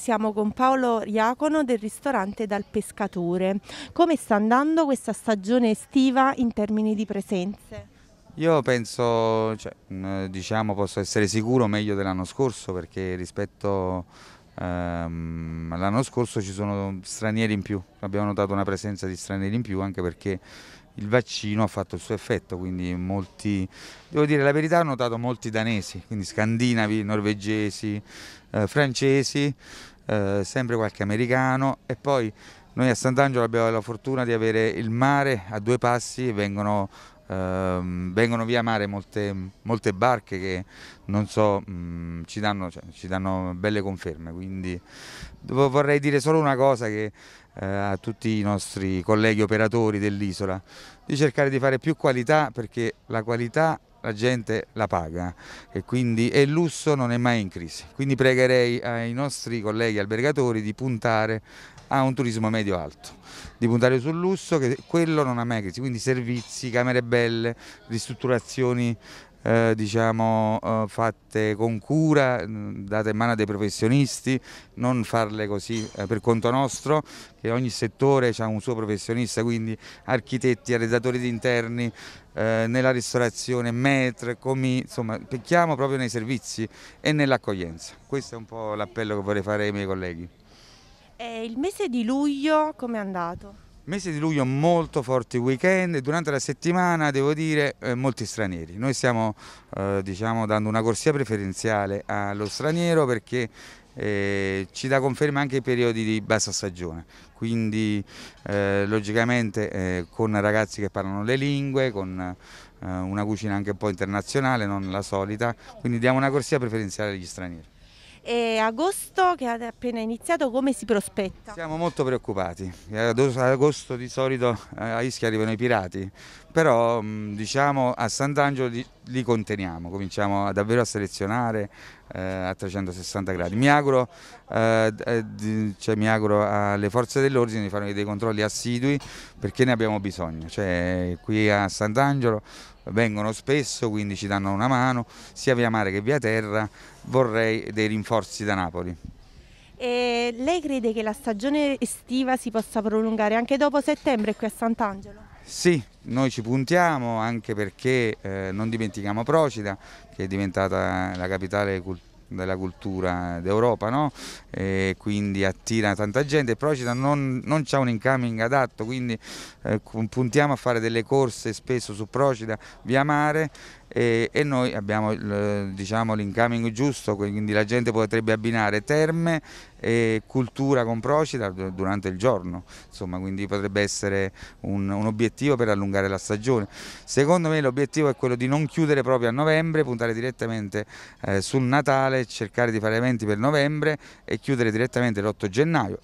Siamo con Paolo Iacono del ristorante Dal Pescatore. Come sta andando questa stagione estiva in termini di presenze? Io penso, cioè, diciamo, posso essere sicuro meglio dell'anno scorso perché rispetto ehm, all'anno scorso ci sono stranieri in più, abbiamo notato una presenza di stranieri in più anche perché il vaccino ha fatto il suo effetto, quindi molti, devo dire la verità, hanno notato molti danesi, quindi scandinavi, norvegesi, eh, francesi, eh, sempre qualche americano e poi noi a Sant'Angelo abbiamo la fortuna di avere il mare a due passi e vengono ehm, vengono via mare molte, molte barche che non so, mh, mm, ci, danno, cioè, ci, danno, belle conferme, quindi vorrei dire solo una cosa che, eh, a tutti i nostri colleghi operatori dell'isola, di cercare di fare più qualità perché la qualità la gente la paga e quindi e il lusso non è mai in crisi. Quindi pregherei ai eh, nostri colleghi albergatori di puntare a un turismo medio-alto, di puntare sul lusso che quello non ha mai crisi, quindi servizi, camere belle, ristrutturazioni eh, diciamo, eh, fatte con cura, mm, date in mano dei professionisti, non farle così eh, per conto nostro, che ogni settore ha un suo professionista, quindi architetti, arredatori di interni, eh, nella ristorazione, metri, comi, insomma, picchiamo proprio nei servizi e nell'accoglienza. Questo è un po' l'appello che vorrei fare ai miei colleghi. E eh, il mese di luglio come è andato? Mese di luglio molto forti weekend e durante la settimana devo dire eh, molti stranieri. Noi stiamo eh, diciamo, dando una corsia preferenziale allo straniero perché eh, ci dà conferma anche i periodi di bassa stagione, quindi eh, logicamente eh, con ragazzi che parlano le lingue, con eh, una cucina anche un po' internazionale, non la solita, quindi diamo una corsia preferenziale agli stranieri. E agosto che è appena iniziato come si prospetta? Siamo molto preoccupati, ad agosto di solito eh, a Ischia arrivano i pirati, però mm, diciamo a Sant'Angelo li, li conteniamo, cominciamo davvero a selezionare, eh, a 360 gradi. Mi auguro, eh, eh cioè, mi auguro alle forze dell'ordine di fare dei controlli assidui perché ne abbiamo bisogno. Cioè, qui a Sant'Angelo vengono spesso, quindi ci danno una mano, sia via mare che via terra. Vorrei dei rinforzi da Napoli. E lei crede che la stagione estiva si possa prolungare anche dopo settembre qui a Sant'Angelo? Sì, noi ci puntiamo anche perché eh, non dimentichiamo Procida che è diventata la capitale culturale della cultura d'Europa, no? e quindi attira tanta gente. Procida non, non c'ha un incoming adatto, quindi eh, puntiamo a fare delle corse spesso su Procida via mare e, e noi abbiamo diciamo, l'incoming giusto, quindi la gente potrebbe abbinare terme e cultura con Procida durante il giorno, insomma, quindi potrebbe essere un, un obiettivo per allungare la stagione. Secondo me l'obiettivo è quello di non chiudere proprio a novembre, puntare direttamente eh, sul Natale, cercare di fare eventi per novembre e chiudere direttamente l'8 gennaio.